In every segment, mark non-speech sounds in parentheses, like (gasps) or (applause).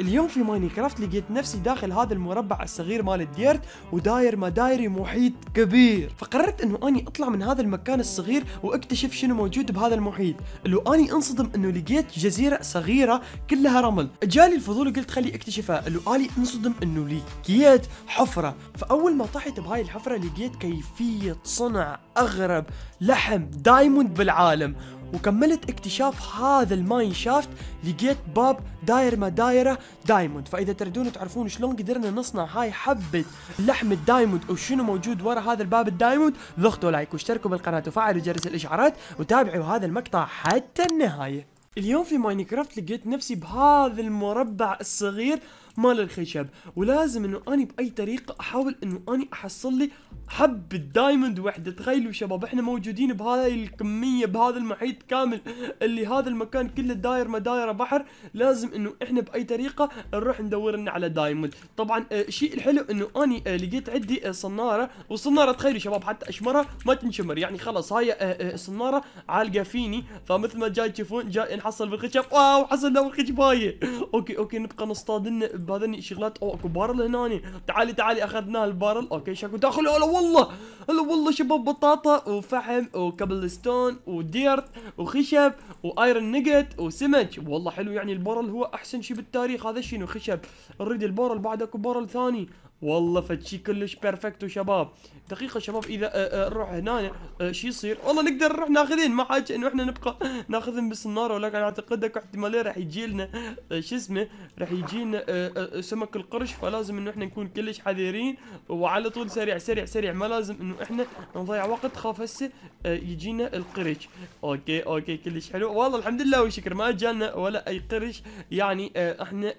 اليوم في ماينكرافت لقيت نفسي داخل هذا المربع الصغير مال الديرت وداير ما دايري محيط كبير فقررت انه اني اطلع من هذا المكان الصغير واكتشف شنو موجود بهذا المحيط لو اني انصدم انه لقيت جزيره صغيره كلها رمل جالي الفضول وقلت خلي اكتشفها لو اني انصدم انه لقيت حفره فاول ما طحت بهاي الحفره لقيت كيفيه صنع اغرب لحم دايموند بالعالم وكملت اكتشاف هذا الماين شافت لقيت باب داير ما دايره دايموند فاذا تريدون تعرفون شلون قدرنا نصنع هاي حبه لحم الدايموند او شنو موجود ورا هذا الباب الدايموند ضغطوا لايك واشتركوا بالقناه وفعلوا جرس الاشعارات وتابعوا هذا المقطع حتى النهايه اليوم في ماينكرافت لقيت نفسي بهذا المربع الصغير مال الخشب ولازم انه اني باي طريقه احاول انه اني احصل لي حب الدايموند وحده تخيلوا شباب احنا موجودين بهاي الكميه بهذا المحيط كامل اللي هذا المكان كله داير ما دايره بحر لازم انه احنا باي طريقه نروح ندور لنا على دايموند طبعا الشيء آه، الحلو انه اني آه، لقيت عندي آه، صناره والصناره تخيلوا شباب حتى اشمرها ما تنشمر يعني خلاص هاي الصناره عالقه فيني فمثل ما جاي تشوفون جاي نحصل بالخشب واو حصلنا بالخشبايه اوكي اوكي نبقى نصطاد لنا بهذني شغلات او اكو بارل هنا تعالي تعالي اخذنا البارل اوكي شكو داخل هلا والله هلا والله شباب بطاطا وفحم وكبل ستون وديرت وخشب وايرن نقت وسمك والله حلو يعني البارل هو احسن شيء بالتاريخ هذا شنو خشب نريد البارل بعد اكو بارل ثاني والله فتشي كلش بيرفكتو شباب دقيقه شباب اذا آه، آه، نروح هنا آه، شو يصير والله نقدر نروح ناخذين ما حاجه انه احنا نبقى (laughs) ناخذهم بالصنارة ولكن اعتقد اكو احتماليه راح يجي لنا شو اسمه راح يجي لنا سمك القرش فلازم انه احنا نكون كلش حذرين وعلى طول سريع سريع سريع ما لازم انه احنا نضيع وقت خاف هسه يجينا القرش اوكي اوكي كلش حلو والله الحمد لله والشكر ما جانا ولا اي قرش يعني احنا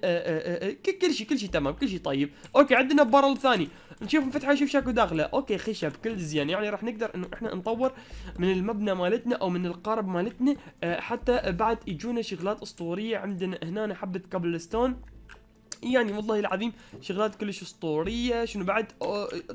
كل شيء كل شيء تمام كل شيء طيب اوكي عندنا بارل ثاني نشوف نفتحه نشوف شاكو داخله اوكي خشب كل زين يعني راح نقدر انه احنا نطور من المبنى مالتنا او من القارب مالتنا آه، حتى بعد يجونا شغلات اسطوريه عندنا هنا حبه كابل ستون يعني والله العظيم شغلات كلش اسطوريه شنو بعد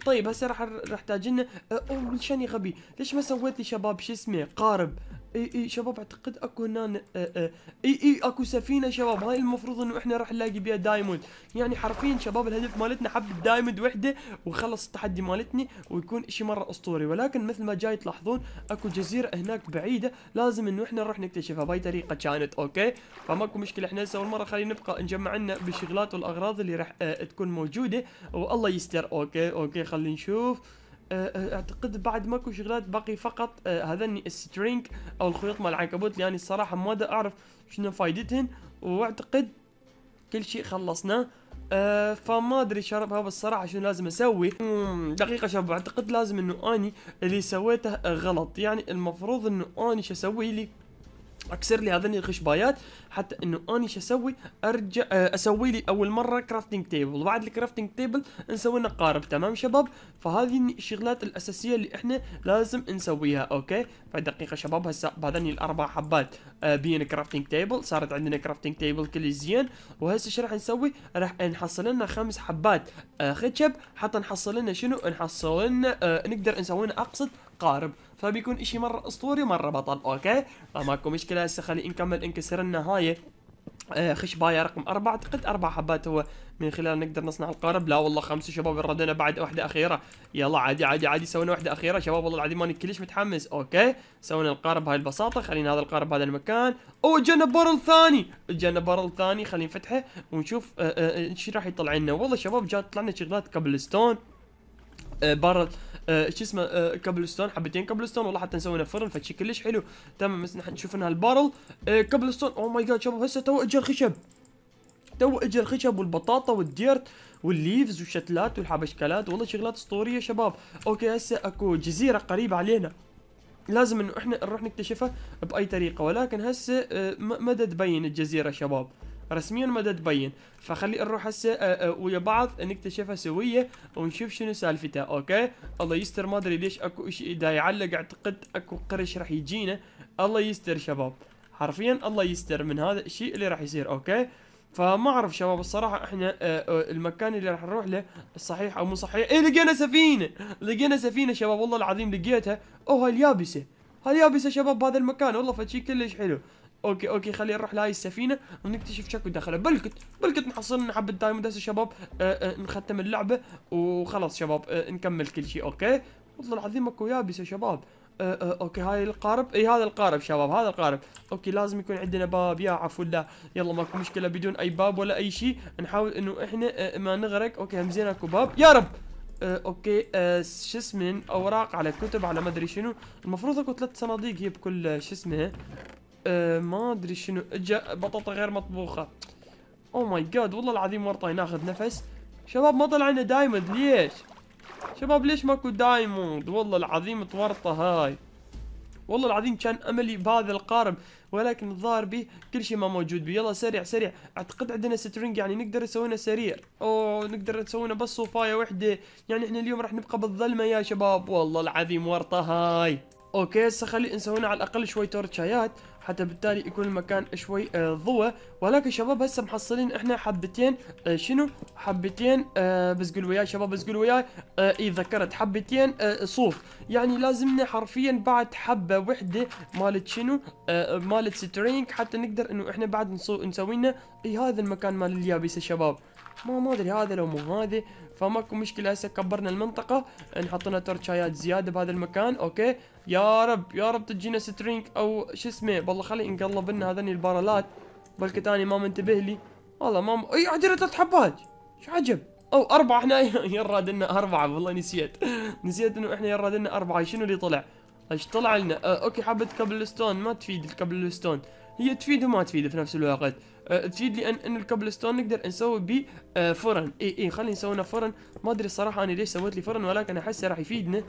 طيب هسه راح راح تاجلنا او شاني غبي ليش ما سويت لي شباب شو اسمه قارب اي اي شباب اعتقد اكو هنا آه، آه، اي اي اكو سفينه شباب هاي المفروض انه احنا راح نلاقي بيها دايموند يعني حرفيا شباب الهدف مالتنا حبه دايموند وحده وخلص التحدي مالتني ويكون شيء مره اسطوري ولكن مثل ما جاي تلاحظون اكو جزيره هناك بعيده لازم انه احنا نروح نكتشفها بهاي طريقه كانت اوكي فماكو مشكله احنا هسه اول مره خلينا نبقى نجمع لنا بالشغلات والاغراض اللي راح آه، تكون موجوده والله يستر اوكي اوكي خلينا نشوف آه، آه، اعتقد بعد ماكو شغلات باقي فقط آه، هذني السترينج او الخيوط مال العنكبوت لاني يعني الصراحه ما دا اعرف شنو فايدتهن واعتقد كل شيء خلصناه أه فما ادري هذا الصراحه شنو لازم اسوي دقيقه شباب اعتقد لازم انه اني اللي سويته غلط يعني المفروض انه اني شو اسوي لي اكسر لي هذني الخشبايات حتى انه اني شو اسوي ارجع آه، اسوي لي اول مره كرافتنج تيبل وبعد الكرافتنج تيبل نسوي لنا قارب تمام شباب فهذه الشغلات الاساسيه اللي احنا لازم نسويها اوكي فدقيقه شباب هسه بهذني الاربع حبات آه، بين كرافتنج تيبل صارت عندنا كرافتنج تيبل كل زين وهسه ايش راح نسوي راح نحصل لنا خمس حبات آه، خشب حتى نحصل لنا شنو نحصل لنا نقدر نسوي لنا اقصد قارب فبيكون اشي مرة اسطوري ومرة بطل اوكي آه، ماكو مشكلة هسه خلي نكمل انكسر لنا هاي خشبايه آه، رقم أربعة اعتقد أربع حبات هو من خلال نقدر نصنع القارب لا والله خمسة شباب ردنا بعد واحدة أخيرة يلا عادي عادي عادي سوينا واحدة أخيرة شباب والله العظيم ماني كلش متحمس أوكي سوينا القارب هاي البساطة خلينا هذا القارب هذا المكان أو جانا بارل ثاني جانا بارل ثاني خلينا نفتحه ونشوف آه، ايش راح يطلع لنا والله شباب جات طلعنا شغلات قبل ستون آه، برا آه، شو اسمه ستون آه، حبتين ستون والله حتى نسوي فرن فشي كلش حلو تمام بس نحن نشوف انها البارل ستون او ماي جاد شباب هسه تو اجى الخشب تو اجى الخشب والبطاطا والديرت والليفز والشتلات والحبشكلات والله شغلات اسطوريه شباب اوكي هسه اكو جزيره قريبه علينا لازم انه احنا نروح نكتشفها باي طريقه ولكن هسه مدى تبين الجزيره شباب رسميا ما تبين فخلي نروح هسه آه، آه، ويا بعض نكتشفها سويه ونشوف شنو سالفتها اوكي الله يستر ما ادري ليش اكو شيء دا يعلق اعتقد اكو قرش راح يجينا الله يستر شباب حرفيا الله يستر من هذا الشيء اللي راح يصير اوكي فما اعرف شباب الصراحه احنا آه، المكان اللي راح نروح له صحيح او مو صحيح اي لقينا سفينه لقينا سفينه شباب والله العظيم لقيتها اوه اليابسه اليابسه شباب بهذا المكان والله فشي كلش حلو اوكي اوكي خلينا نروح لهاي السفينه ونكتشف شكو داخلها بلكت بلكت نحصل حبه دايموند هسه شباب آه، آه، نختم اللعبه وخلاص شباب آه، نكمل كل شيء اوكي والله العظيم اكو يابس يا شباب اوكي هاي القارب اي هذا القارب شباب هذا القارب اوكي لازم يكون عندنا باب يا عفو الله يلا ماكو مشكله بدون اي باب ولا اي شيء نحاول انه احنا ما نغرق اوكي همزين اكو باب يا رب آه اوكي آه شو اسمه اوراق على كتب على ما ادري شنو المفروض اكو ثلاث صناديق هي بكل شو اسمه آه، ما ادري شنو اجا بطاطا غير مطبوخه او ماي جاد والله العظيم ورطه ناخذ نفس شباب ما طلع لنا دايموند ليش شباب ليش ماكو دايموند والله العظيم تورطه هاي والله العظيم كان املي بهذا القارب ولكن الظاهر به كل شيء ما موجود به يلا سريع سريع اعتقد عندنا سترينج يعني نقدر نسوينا سرير او نقدر نسوينا بس صوفايه وحده يعني احنا اليوم راح نبقى بالظلمه يا شباب والله العظيم ورطه هاي اوكي هسه خلي نسوينا على الاقل شوي تورتشايات حتى بالتالي يكون المكان شوي آه، ضوء ولكن شباب هسه محصلين احنا حبتين آه، شنو حبتين آه، بس قول وياي شباب بس قول وياي اي ذكرت حبتين صوف يعني لازمنا حرفيا بعد حبه وحده مالت شنو مالت سترينج حتى نقدر انه احنا بعد نسوي لنا اي هذا المكان مال اليابسه شباب ما ما ادري هذا لو مو هذا فماكو مشكله هسه كبرنا المنطقه نحط لنا تورتشايات زياده بهذا المكان اوكي يا رب يا رب تجينا سترينج او شو اسمه والله خلي نقلب لنا هذني البارلات بلكي ثاني ما منتبه لي والله ما م... اي عندنا ثلاث حبات شو عجب او اربعه احنا (laughs) يراد لنا اربعه والله نسيت نسيت انه احنا يراد لنا اربعه شنو اللي طلع؟ ايش طلع لنا؟ أه، اوكي حبه كابل ستون ما تفيد الكابل ستون هي تفيد وما تفيد في نفس الوقت آه، تفيد لي ان انه ستون نقدر نسوي به آه، فرن اي اي خلينا نسوي لنا فرن ما ادري الصراحه انا ليش سويت لي فرن ولكن احسه راح يفيدنا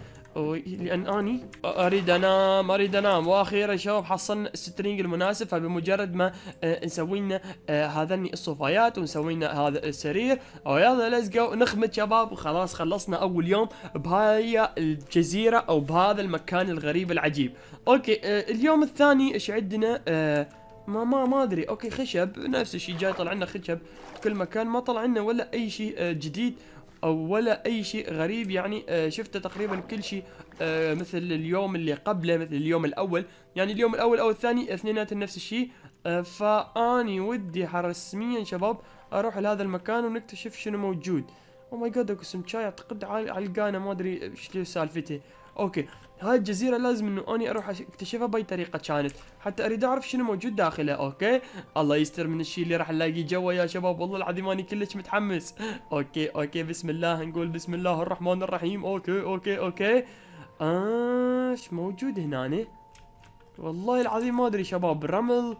لان اني اريد انام اريد انام واخيرا شباب حصلنا السترينج المناسب فبمجرد ما آه، نسوي لنا هذني الصفايات ونسوي لنا هذا السرير او يلا ليتس جو نخمد شباب وخلاص خلصنا اول يوم بهاي الجزيره او بهذا المكان الغريب العجيب اوكي اليوم الثاني ايش عندنا ما ما ما ادري اوكي خشب نفس الشيء جاي طلع لنا خشب في كل مكان ما طلع لنا ولا اي شيء آه، جديد او ولا اي شيء غريب يعني آه، شفته تقريبا كل شيء آه، مثل اليوم اللي قبله مثل اليوم الاول يعني اليوم الاول او الثاني اثنيناتهم نفس الشيء فاني ودي رسميا شباب اروح لهذا المكان ونكتشف شنو موجود او ماي جاد اكو سمشاي اعتقد علقانه ما ادري ايش سالفته اوكي هاي الجزيرة لازم انه اني اروح اكتشفها باي طريقة كانت حتى اريد اعرف شنو موجود داخلها اوكي الله يستر من الشيء اللي راح نلاقيه جوا يا شباب والله العظيم اني كلش متحمس اوكي اوكي بسم الله نقول بسم الله الرحمن الرحيم اوكي اوكي اوكي آه، ايش آه موجود هنا والله العظيم ما ادري شباب رمل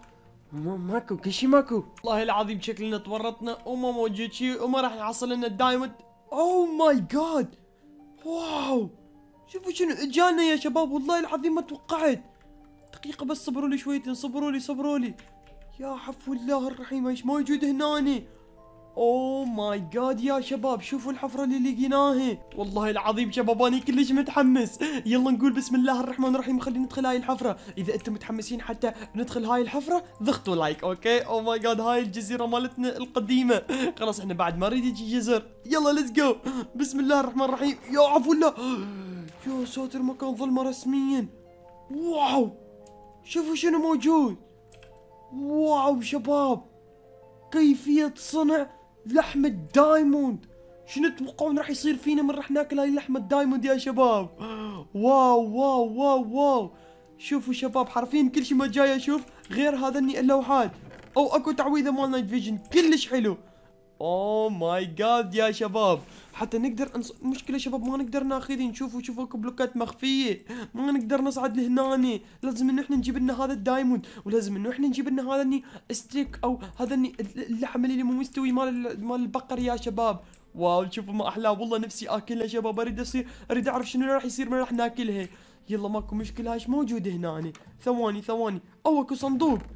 ماكو كل شيء ماكو والله العظيم شكلنا تورطنا وما موجود شيء وما راح نحصل لنا الدايموند اوه ماي جاد واو شوفوا شنو اجانا يا شباب والله العظيم ما توقعت دقيقة بس صبروا لي شويتين صبروا لي صبروا لي يا حفو الله الرحيم ايش موجود هناني او ماي جاد يا شباب شوفوا الحفرة اللي لقيناها والله العظيم شباب انا كلش متحمس يلا نقول بسم الله الرحمن الرحيم خلينا ندخل هاي الحفرة اذا انتم متحمسين حتى ندخل هاي الحفرة ضغطوا لايك اوكي او ماي جاد هاي الجزيرة مالتنا القديمة خلاص احنا بعد ما نريد يجي جزر يلا ليتس جو بسم الله الرحمن الرحيم يا عفو الله يا ساتر مكان ظلمة رسميا واو شوفوا شنو موجود واو شباب كيفية صنع لحمة دايموند شنو تتوقعون راح يصير فينا من راح ناكل هاي لحمة دايموند يا شباب واو واو واو واو شوفوا شباب حرفيا كل شيء ما جاي اشوف غير اني اللوحات او اكو تعويذه مال نايت فيجن كلش حلو اوه ماي جاد يا شباب حتى نقدر أنص... مشكله شباب ما نقدر نشوفوا شوفوا اكو بلوكات مخفيه ما نقدر نصعد لهناني لازم انه احنا نجيب لنا هذا الدايموند ولازم انه احنا نجيب لنا هذا الني ستيك او هذا الني اللحم اللي مو مستوي مال مال البقر يا شباب واو شوفوا ما احلاه والله نفسي اكلها شباب اريد اصير اريد اعرف شنو راح يصير من راح ناكلها يلا ماكو مشكله هاش موجوده هناني ثواني ثواني او اكو صندوق (gasps)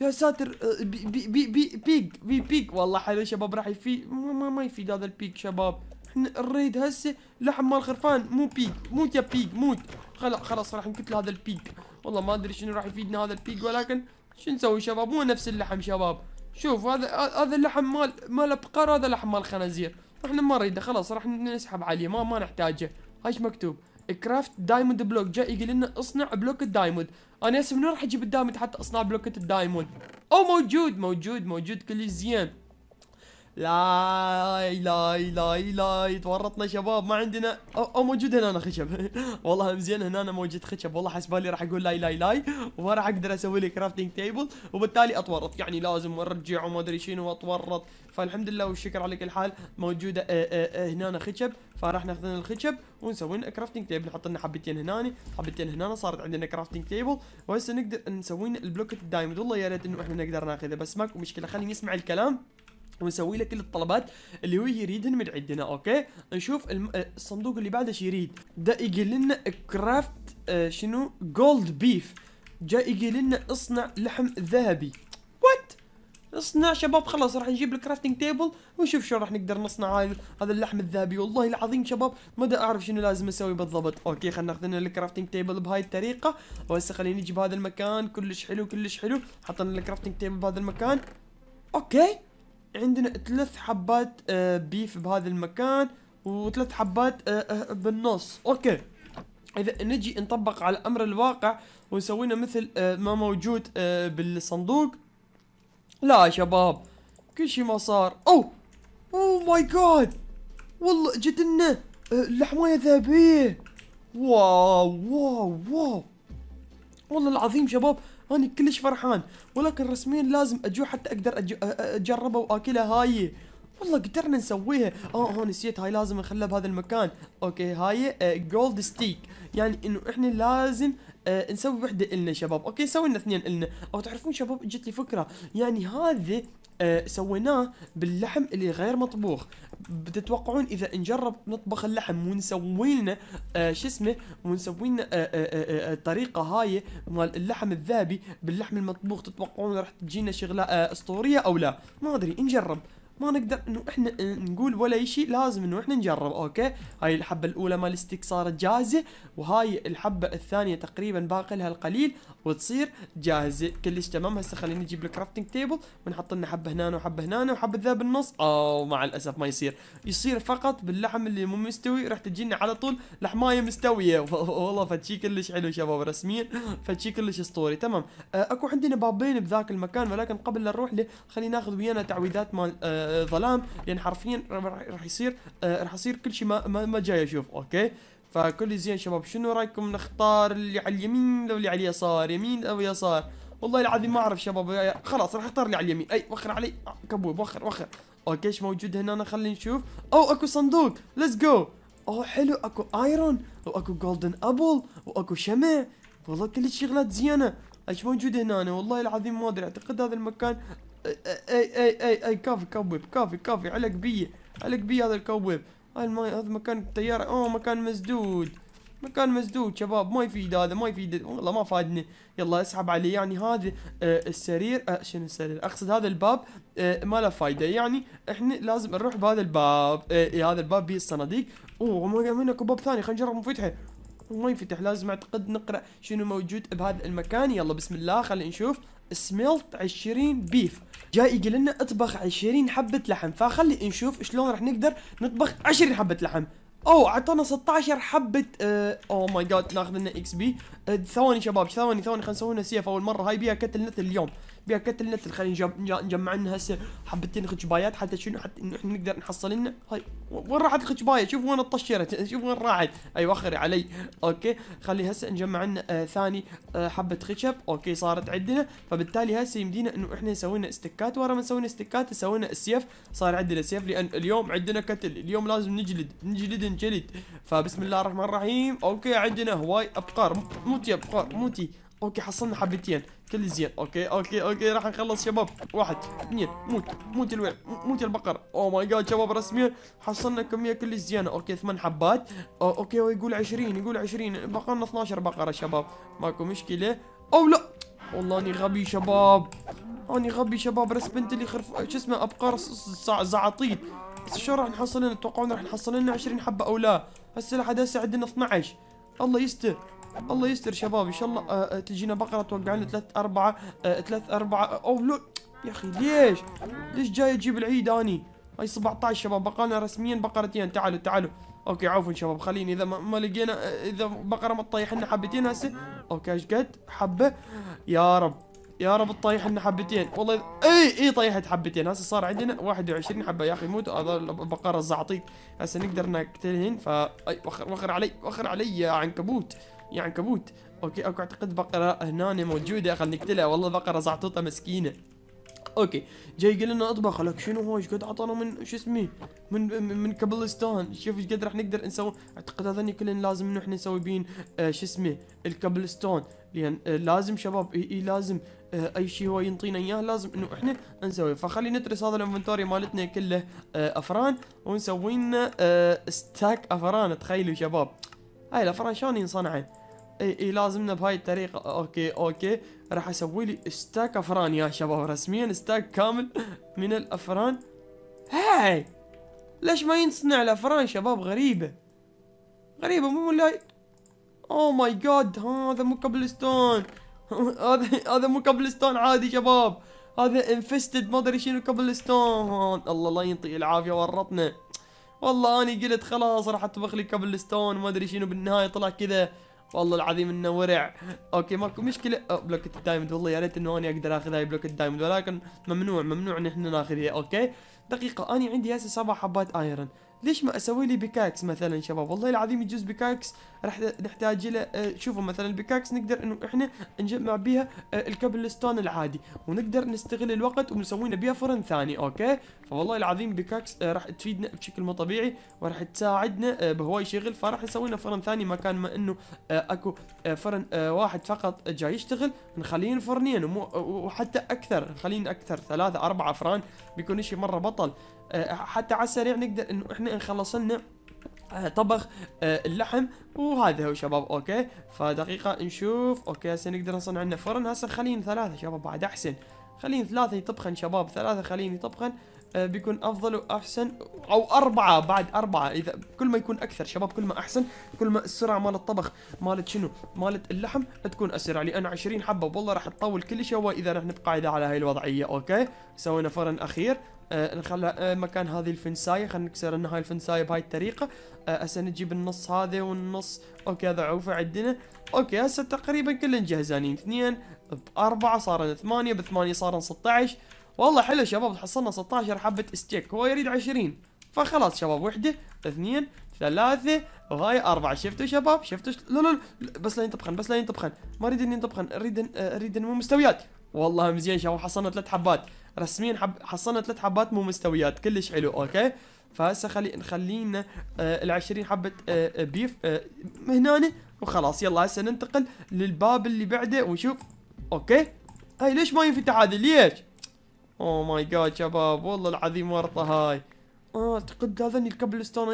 يا ساتر آه، بي بي بي بي بيك بي والله حلو شباب راح يفيد ما, ما, ما يفيد هذا البيك شباب احنا نريد هسه لحم مال خرفان مو بيك موت يا بيك موت خلاص راح نقتل هذا البيك والله ما ادري شنو راح يفيدنا هذا البيك ولكن شو نسوي شباب مو نفس اللحم شباب شوف هذا هذا اللحم مال مال ابقار هذا لحم مال خنازير احنا ما نريده خلاص راح نسحب عليه ما ما نحتاجه هاش مكتوب كرافت دايموند بلوك جاء يقول لنا اصنع بلوك الدايموند انا اسف من راح اجيب الدايموند حتى اصنع بلوكة الدايموند او موجود موجود موجود كلش زين لا لا لا لا تورطنا شباب ما عندنا او موجود هنا أنا خشب (laughs) والله زين هنا أنا موجود خشب والله حسبالي راح اقول لاي لاي لاي وما راح اقدر اسوي لي كرافتنج تيبل وبالتالي اتورط يعني لازم ارجع وما ادري شنو واتورط فالحمد لله والشكر على كل حال موجوده اه اه اه هنا خشب فراح ناخذ لنا الخشب ونسوي لنا كرافتنج تيبل نحط لنا حبتين هنا حبتين هنا صارت عندنا كرافتنج تيبل وهسه نقدر نسوي لنا البلوكت الدايموند والله يا ريت انه احنا نقدر ناخذه بس ماكو مشكله خليني اسمع الكلام ونسوي له كل الطلبات اللي هو يريدهن من عندنا اوكي نشوف الم... آه، الصندوق اللي بعده يريد ده يجي لنا كرافت آه شنو جولد بيف جاي يجي لنا اصنع لحم ذهبي وات اصنع شباب خلاص راح نجيب الكرافتنج تيبل ونشوف شو راح نقدر نصنع هذا اللحم الذهبي والله العظيم شباب ما دا اعرف شنو لازم اسوي بالضبط اوكي خلينا ناخذ لنا الكرافتنج تيبل بهاي الطريقه وهسه خليني اجيب هذا المكان كلش حلو كلش حلو حطينا الكرافتنج تيبل بهذا المكان اوكي عندنا ثلاث حبات بيف آه، بهذا المكان وثلاث حبات آه، آه، بالنص اوكي اذا نجي نطبق على امر الواقع وسوينا مثل ما موجود بالصندوق لا يا شباب كل شيء ما صار او اوه ماي جاد والله جت لنا لحمايه ذهبيه واو واو واو والله العظيم شباب أنا كلش فرحان ولكن رسميا لازم أجو حتى أقدر أجربه وآكلها هاي والله قدرنا نسويها اه اه نسيت هاي لازم نخلها بهذا المكان اوكي هاي جولد آه، ستيك يعني انه احنا لازم آه نسوي وحده النا شباب اوكي سوينا اثنين النا او تعرفون شباب اجت لي فكره يعني هذا آه، سويناه باللحم اللي غير مطبوخ بتتوقعون اذا نجرب نطبخ اللحم ونسوي لنا آه، شو اسمه ونسوي لنا الطريقه آه، هاي مال اللحم الذهبي باللحم المطبوخ تتوقعون راح تجينا شغله اسطوريه او لا ما ادري نجرب ما نقدر انه احنا نقول ولا شيء لازم انه احنا نجرب اوكي هاي الحبه الاولى مال الستيك صارت جاهزه وهاي الحبه الثانيه تقريبا باقي لها القليل وتصير جاهزه كلش تمام هسه خليني اجيب الكرافتنج تيبل ونحط لنا حبه هنا وحبه هنا وحبه ذا بالنص او مع الاسف ما يصير يصير فقط باللحم اللي مو مستوي راح تجينا على طول لحمايه مستويه (laughs) والله فشي كلش حلو شباب رسميا فشي كلش اسطوري تمام أه، اكو عندنا بابين بذاك المكان ولكن قبل لا نروح له خلينا ناخذ ويانا تعويذات مال أه، ظلام لان حرفيا راح يصير أه، راح يصير كل شيء ما ما جاي اشوف اوكي فكل زين شباب شنو رايكم نختار اللي على اليمين لو اللي على اليسار يمين او يسار والله العظيم ما اعرف شباب خلاص راح اختار اللي على اليمين اي وخر علي آه، كبوي وخر وخر اوكي ايش موجود هنا خلينا نشوف او اكو صندوق ليتس جو او حلو اكو ايرون واكو جولدن ابل واكو شمع والله كل شغلات زينه ايش موجود هنا أنا والله العظيم ما ادري اعتقد هذا المكان اي اي اي اي, كافي كوب كافي كافي علق بي علق بي هذا الكوب الماي هذا مكان التيار اوه مكان مسدود مكان مسدود شباب ما يفيد هذا ما يفيد والله ما فادني يلا اسحب عليه يعني هذا آه السرير آه شنو السرير اقصد هذا الباب آه ما له فايده يعني احنا لازم نروح بهذا الباب آه إيه، هذا الباب به الصناديق اوه ما اكو باب ثاني خلينا نجرب نفتحه ما ينفتح لازم اعتقد نقرا شنو موجود بهذا المكان يلا بسم الله خلينا نشوف سميلت 20 بيف جاي يقول لنا اطبخ 20 حبه لحم فخلي نشوف شلون راح نقدر نطبخ 20 حبه لحم او اعطانا 16 حبه او ماي جاد ناخذ لنا اكس آه، بي ثواني شباب ثواني ثواني خلينا نسوي لنا سيف اول مره هاي بيها كتل نت اليوم بها كتل نتل خلينا نجمع, لنا هسه حبتين خشبايات حتى شنو حتى انه احنا نقدر نحصل لنا هاي وين راحت الخشبايه شوف وين طشرت (laughs) شوف وين راحت ايوه اخري علي اوكي خلي هسه نجمع لنا آه ثاني آه حبه خشب اوكي صارت عندنا فبالتالي هسه يمدينا انه احنا سوينا استكات ورا ما سوينا استكات سوينا السيف صار عندنا سيف لان اليوم عندنا قتل اليوم لازم نجلد نجلد نجلد فبسم الله الرحمن الرحيم اوكي عندنا هواي ابقار موتي ابقار موتي اوكي حصلنا حبتين كل زين اوكي اوكي اوكي راح نخلص شباب واحد اثنين موت موت الويل موت البقر او ماي جاد شباب رسميا حصلنا كميه كل زينه اوكي ثمان حبات أو oh، اوكي يقول 20 يقول 20 بقرنا 12 بقره شباب ماكو مشكله او لا والله اني غبي شباب اني غبي شباب راس بنت اللي خرف شو اسمه ابقار زعاطيل بس شو راح نحصل لنا تتوقعون راح نحصل لنا 20 حبه او لا هسه لحد هسه عندنا 12 الله يستر الله يستر شباب ان شاء الله آه، آه، تجينا بقره توقع لنا ثلاث اربعه آه، ثلاث اربعه او لول يا اخي ليش؟ ليش جاي اجيب العيد اني؟ هاي 17 شباب بقالنا رسميا بقرتين تعالوا تعالوا اوكي عفوا شباب خليني اذا ما, ما لقينا اذا بقره ما تطيح لنا حبتين هسه اوكي ايش قد؟ حبه يا رب يا رب تطيح لنا حبتين والله اي اي طيحت حبتين هسه صار عندنا 21 حبه يا اخي موت هذا البقره الزعطيط هسه نقدر نقتلهن ف وخر وخر علي وخر علي يا عنكبوت يا عنكبوت اوكي اكو اعتقد بقره هنا موجوده خلينا نقتلها والله بقره زعطوطه مسكينه اوكي جاي يقول لنا اطبخ لك شنو هو ايش قد عطانا من شو اسمه من من كبل ستون شوف ايش قد راح نقدر نسوي اعتقد هذني كلنا لازم نحن نسوي بين آه شو اسمه الكبل ستون لان آه لازم شباب اي, إي لازم آه اي شيء هو ينطينا اياه لازم انه احنا نسويه فخلي ندرس هذا الانفنتوري مالتنا كله آه افران ونسوي لنا آه ستاك افران تخيلوا شباب هاي الافران شلون ينصنع؟ اي اي لازمنا بهاي الطريقة اوكي اوكي راح اسوي لي ستاك افران يا شباب رسميا ستاك كامل من الافران هاي ليش ما ينصنع الافران شباب غريبة غريبة مو ولا او ماي جاد هذا مو ستون (laughs) هذا هذا مو ستون عادي شباب هذا انفستد ما ادري شنو ستون الله الله ينطي العافية ورطنا والله اني قلت خلاص راح اطبخ لي ستون وما ادري شنو بالنهايه طلع كذا والله العظيم انه ورع اوكي ماكو مشكله أو بلوك الدايموند والله يا ريت انه اني اقدر اخذ هاي بلوك الدايموند ولكن ممنوع ممنوع ان احنا ناخذها اوكي دقيقه اني عندي هسه سبع حبات ايرون ليش ما اسوي لي بيكاكس مثلا شباب والله العظيم يجوز بيكاكس راح نحتاج له آه، شوفوا مثلا البيكاكس نقدر انه احنا نجمع بيها آه، ستون العادي ونقدر نستغل الوقت ونسوي بيها فرن ثاني اوكي فوالله العظيم بيكاكس آه، راح تفيدنا بشكل مو طبيعي وراح تساعدنا بهواي شغل فراح نسوي لنا فرن ثاني مكان ما انه اكو فرن واحد فقط جاي يشتغل نخليه فرنين وحتى اكثر نخليه اكثر ثلاثة اربعة فران بيكون شيء مره بطل آه، حتى على السريع نقدر انه احنا نخلص لنا آه، طبخ آه، اللحم وهذا هو شباب اوكي فدقيقة نشوف اوكي هسه نقدر نصنع لنا فرن هسه خلينا ثلاثة شباب بعد احسن خلينا ثلاثة يطبخن شباب ثلاثة خلينا يطبخن بيكون افضل واحسن او اربعه بعد اربعه اذا كل ما يكون اكثر شباب كل ما احسن كل ما السرعه مال الطبخ مالت شنو مالت اللحم تكون اسرع لان 20 حبه والله راح تطول كل شيء اذا راح نبقى على هاي الوضعيه اوكي سوينا فرن اخير آه، نخلى آه، مكان هذه الفنساية خلينا نكسر لنا هاي الفنساية بهاي الطريقة آه، هسه نجيب النص هذا والنص اوكي هذا عوفه عندنا اوكي هسه تقريبا كلنا جهزانين اثنين بأربعة صارن ثمانية بثمانية صارن 16 والله حلو شباب حصلنا 16 حبة ستيك هو يريد 20 فخلاص شباب وحدة اثنين ثلاثة وهاي أربعة شفتوا شباب شفتوا ش... لا, لا لا بس لا ينطبخن بس لا ينطبخن ما اريد ان ينطبخن اريد ان اريد ان مو مستويات والله مزيان شباب حصلنا ثلاث حبات رسميا حب حصلنا ثلاث حبات مو مستويات كلش حلو اوكي فهسه خلي نخلينا آه، ال 20 حبه آه، بيف آه، هنا وخلاص يلا هسه ننتقل للباب اللي بعده ونشوف اوكي هاي ليش ما ينفتح هذا ليش؟ اوه ماي جاد شباب والله العظيم ورطه هاي اه اعتقد هذني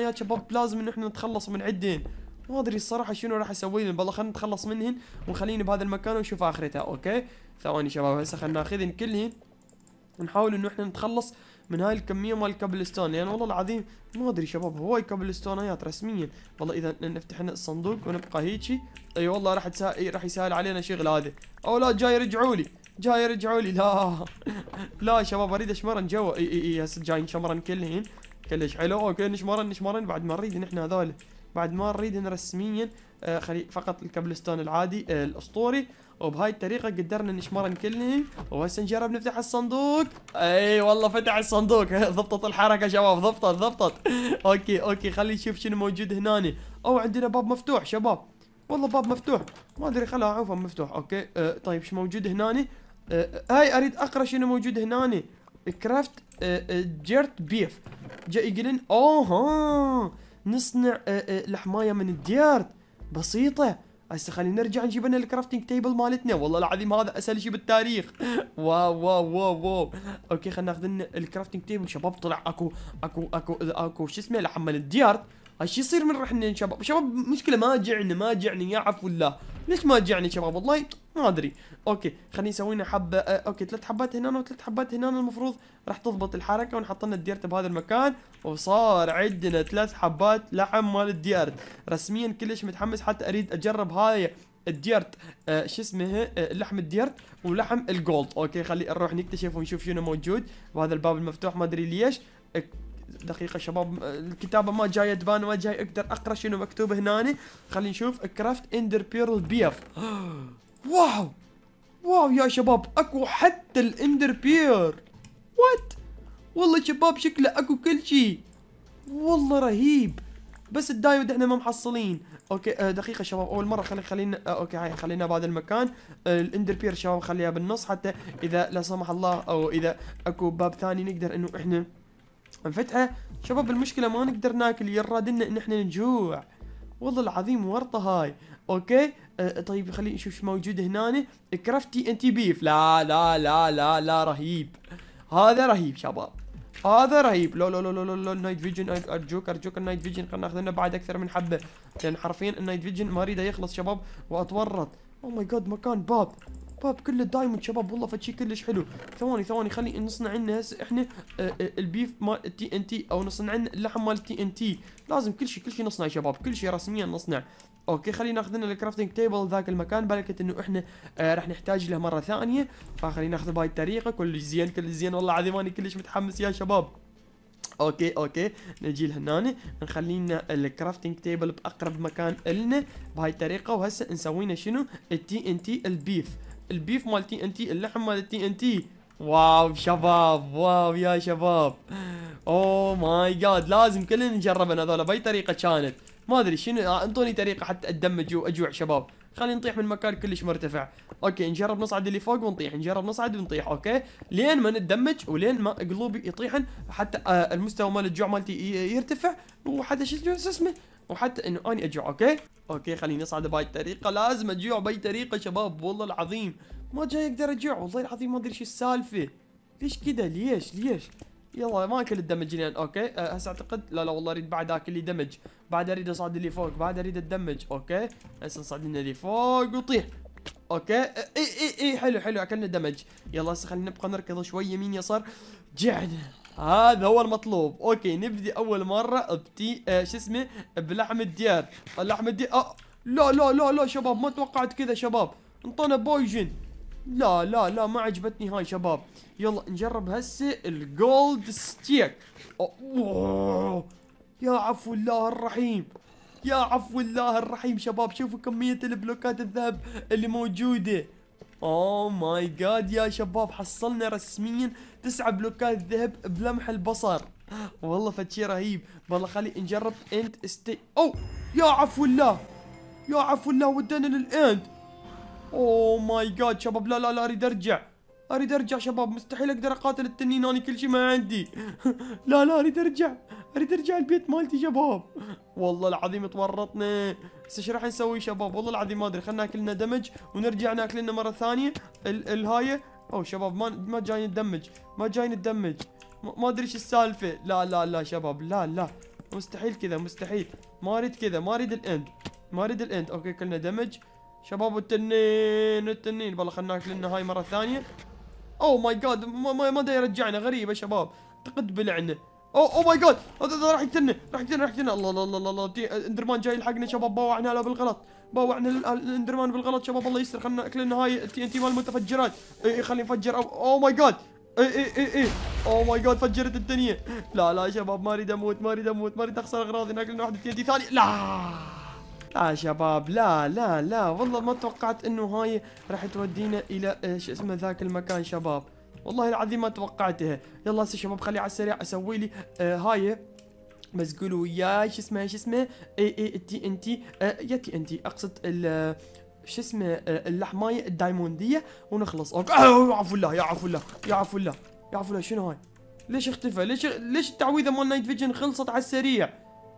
يا شباب لازم ان احنا نتخلص من عدين ما ادري الصراحه شنو راح اسوي لهم بالله خلينا نتخلص منهن ونخليهن بهذا المكان ونشوف اخرتها اوكي ثواني شباب هسه خلينا ناخذهن كلهن نحاول انه احنا نتخلص من هاي الكميه مال كابلستون لان يعني والله العظيم ما ادري شباب هواي كابلستونات رسميا والله اذا نفتح لنا الصندوق ونبقى هيجي اي والله راح راح يسهل علينا شغل هذا او لا جاي يرجعوا لي جاي يرجعوا لي (laughs) لا لا شباب اريد اشمرن جوا اي اي اي هسه جاي نشمرن كلهن كلش حلو اوكي نشمرن نشمرن بعد ما نريد نحن هذول بعد ما نريد رسميا آه خلي فقط الكابلستون العادي آه الاسطوري وبهاي الطريقه قدرنا نشمرن كلهم وهسه نجرب نفتح الصندوق اي والله فتح الصندوق (laughs) ضبطت الحركه شباب ضبطت ضبطت (laughs) اوكي اوكي خلي نشوف شنو موجود هنا او عندنا باب مفتوح شباب والله باب مفتوح ما ادري خلها اعوفه مفتوح اوكي أه طيب شو موجود هنا أه هاي اريد اقرا شنو موجود هنا كرافت جيرت بيف جاي يقولن اوه ها نصنع أه أه لحمايه من الديرت بسيطه هسه خلينا نرجع نجيب لنا الكرافتنج تيبل مالتنا والله العظيم هذا اسهل شيء بالتاريخ واو واو واو واو اوكي خلينا ناخذ لنا الكرافتنج تيبل شباب طلع اكو اكو اكو اكو شو اسمه لحمل الديارت هالشي يصير من رحنا شباب شباب مشكله ما جعنا ما جعنا يا عفو الله ليش ما تجعني شباب والله ما ادري اوكي خليني اسوي لنا حبه اوكي ثلاث حبات هنا وثلاث حبات هنا المفروض راح تضبط الحركه ونحط لنا الديرت بهذا المكان وصار عندنا ثلاث حبات لحم مال الديرت رسميا كلش متحمس حتى اريد اجرب هاي الديرت آه شو اسمه آه لحم الديرت ولحم الجولد اوكي خلي نروح نكتشف ونشوف شنو موجود وهذا الباب المفتوح ما ادري ليش دقيقه شباب الكتابه ما جايه تبان ما جاي اقدر اقرا شنو مكتوب هنا خلينا نشوف كرافت اندر بيرل بيف واو واو يا شباب اكو حتى الاندر بير وات والله شباب شكله اكو كل شيء والله رهيب بس الدايود احنا ما محصلين اوكي آه، دقيقة شباب اول مرة خلي خلينا آه، اوكي هاي خلينا بهذا المكان الاندر بير شباب خليها بالنص حتى اذا لا سمح الله او اذا اكو باب ثاني نقدر انه احنا انفتحه شباب المشكلة ما نقدر ناكل يرادنا ان احنا نجوع والله العظيم ورطة هاي اوكي أه طيب خلي نشوف شو موجود هنا كرافتي انتي بيف لا لا لا لا لا رهيب هذا رهيب شباب هذا رهيب لو لو لو لو لو, لو النايت فيجن ارجوك ارجوك النايت فيجن خلينا ناخذ لنا بعد اكثر من حبه لان حرفيا النايت فيجن ما اريده يخلص شباب واتورط او ماي جاد مكان باب باب كله الدايموند شباب والله فشي كلش حلو ثواني ثواني خلي نصنع لنا هسه احنا آه، آه، البيف مال التي ان تي او نصنع لنا اللحم مال التي ان تي لازم كل شيء كل شيء نصنع يا شباب كل شيء رسميا نصنع اوكي خلينا ناخذ لنا الكرافتنج تيبل ذاك المكان بالكت انه احنا آه راح نحتاج له مره ثانيه فخلينا ناخذه بهاي الطريقه كلش زين كلش زين والله العظيم انا كلش متحمس يا شباب اوكي اوكي نجي لهنا نخلي لنا الكرافتنج تيبل باقرب مكان لنا بهاي الطريقه وهسه نسوي لنا شنو التي ان تي البيف البيف مال تي ان تي اللحم مال تي ان تي واو شباب واو يا شباب اوه ماي جاد لازم كلنا نجربن هذول باي طريقه كانت ما ادري شنو انطوني آه، طريقه حتى اتدمج واجوع شباب خلينا نطيح من مكان كلش مرتفع اوكي نجرب نصعد اللي فوق ونطيح نجرب نصعد ونطيح اوكي لين ما نتدمج ولين ما قلوبي يطيحن حتى آه، المستوى مال الجوع مالتي يرتفع وحتى شو اسمه وحتى انه اني اجوع اوكي اوكي خليني اصعد بهاي الطريقه لازم اجوع باي طريقه شباب والله العظيم ما جاي اقدر اجوع والله العظيم ما ادري شو السالفه ليش كذا ليش ليش يلا ما اكل الدمج لين اوكي أه، هسه اعتقد لا لا والله اريد بعد اكل لي دمج بعد اريد اصعد اللي فوق بعد اريد الدمج اوكي هسه نصعد لنا اللي فوق وطيح اوكي اي أه، اي اي إيه، حلو حلو اكلنا دمج يلا هسه خلينا نبقى نركض شوي يمين يسار جعنا هذا هو المطلوب اوكي نبدي اول مره بتي آه شو اسمه بلحم الديار لحم الديار آه. لا لا لا لا شباب ما توقعت كذا شباب انطونا بويجن لا لا لا ما عجبتني هاي شباب يلا نجرب هسه الجولد ستيك يا عفو الله الرحيم يا عفو الله الرحيم شباب شوفوا كمية البلوكات الذهب اللي موجودة اوه ماي جاد يا شباب حصلنا رسميا تسعة بلوكات ذهب بلمح البصر والله فتشي رهيب والله خلي نجرب انت استي او يا عفو الله يا عفو الله ودانا للاند او ماي جاد شباب لا لا لا اريد ارجع اريد ارجع شباب مستحيل اقدر اقاتل التنين انا كل شيء ما عندي (laughs) لا لا اريد ارجع اريد ارجع البيت مالتي شباب والله العظيم تورطنا هسه ايش راح نسوي شباب والله العظيم ما ادري خلنا ناكلنا دمج ونرجع ناكلنا مره ثانيه الهايه او oh, شباب ما ما جاي ندمج ما جاي ندمج ما ادري ايش السالفه لا لا لا شباب لا لا مستحيل كذا مستحيل ما اريد كذا ما اريد الاند ما اريد الاند اوكي كلنا دمج شباب التنين التنين بالله خلنا ناكل النهايه مره ثانيه او ماي جاد ما ادري يرجعنا غريبه شباب اعتقد بلعنا او او ماي جاد راح يقتلنا راح يقتلنا راح يقتلنا الله الله الله الله اندرمان جاي يلحقنا شباب باوعنا له بالغلط باوعنا الاندرمان بالغلط شباب الله يستر خلنا اكلنا هاي التي ان تي مال المتفجرات اي اي خلينا نفجر او ماي جاد اي اي اي اي او ماي جاد فجرت الدنيا لا لا شباب ما اريد اموت ما اريد اموت ما اريد اخسر اغراضي ناكلنا واحده تي ان تي ثانيه لا لا شباب لا لا لا والله ما توقعت انه هاي راح تودينا الى إيه، شو اسمه ذاك المكان شباب والله العظيم ما توقعتها يلا هسه شباب خلي على السريع اسوي لي آه هاي بس قولوا وياي شو اسمه شو اسمه اي اي تي ان تي آه، يا تي ان تي اقصد ال آه، شو اسمه آه، اللحمايه الدايمونديه ونخلص اوكي عفو الله يا عفو الله يا عفو الله يا عفو الله شنو هاي؟ ليش اختفى؟ ليش ليش التعويذه مال نايت فيجن خلصت على السريع؟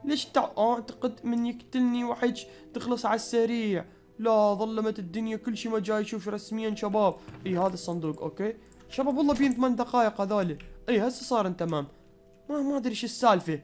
ليش تع... اعتقد من يقتلني وحج تخلص على السريع لا ظلمت الدنيا كل شيء ما جاي يشوف رسميا شباب اي هذا الصندوق اوكي شباب والله بين ثمان دقائق هذول اي هسه صار تمام ما ما ادري ايش السالفه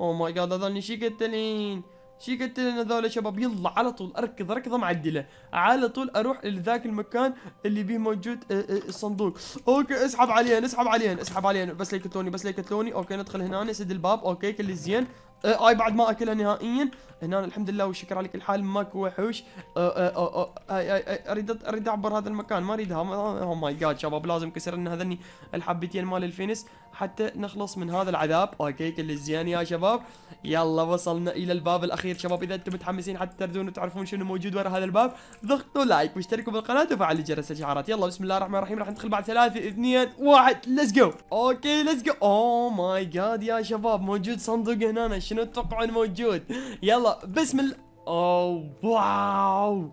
اوه ماي جاد هذول شي قتلين شي قتلين هذول يا شباب يلا على طول اركض ركضه معدله على طول اروح لذاك المكان اللي بيه موجود آه، آه، الصندوق اوكي اسحب عليهن اسحب عليهن اسحب عليهن بس لا يقتلوني بس لا يقتلوني اوكي ندخل هنا نسد الباب اوكي كل زين اي آه، بعد ما اكلها نهائيا هنا الحمد لله والشكر على كل حال ماكو وحوش اريد اريد اعبر هذا المكان ما اريدها اوه ماي جاد شباب لازم كسرنا هذني الحبتين مال الفينس حتى نخلص من هذا العذاب اوكي كل زين يا شباب يلا وصلنا الى الباب الاخير شباب اذا انتم متحمسين حتى تردون وتعرفون شنو موجود ورا هذا الباب ضغطوا لايك واشتركوا بالقناه وفعلوا جرس الاشعارات يلا بسم الله الرحمن الرحيم راح ندخل بعد ثلاثة اثنين واحد ليتس جو اوكي ليتس جو اوه ماي جاد يا شباب موجود صندوق هنا شنو تتوقعون موجود يلا بسم الله اوه oh واو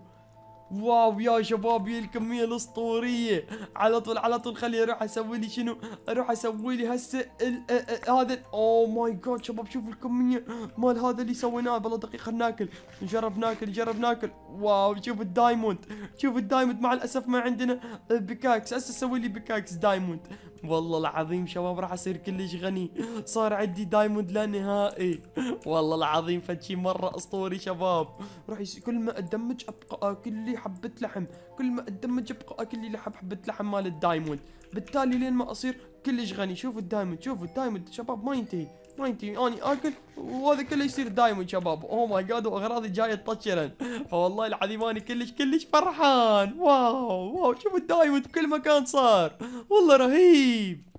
واو يا شباب يا الكميه الاسطوريه على طول على طول خلي اروح اسوي لي شنو اروح اسوي لي هسه هذا اوه ماي جاد شباب شوف الكميه مال هذا اللي سويناه بالله دقيقه ناكل نجرب ناكل نجرب ناكل واو شوف الدايموند شوف الدايموند مع الاسف ما عندنا بكاكس هسه اسوي لي بكاكس دايموند والله العظيم شباب راح اصير كلش غني صار عندي دايموند لا نهائي والله العظيم فشي مره اسطوري شباب راح يس... كل ما ادمج ابقى اكل لي حبه لحم كل ما ادمج ابقى اكل لي لحم حبه لحم مال الدايموند بالتالي لين ما اصير كلش غني شوفوا الدايموند شوفوا الدايموند شباب ما ينتهي 19 اني اكل وهذا كله يصير دايما شباب اوه ماي جاد واغراضي جايه تطشرن فوالله العظيم اني كلش كلش فرحان واو واو شوف الدايموند بكل مكان صار والله رهيب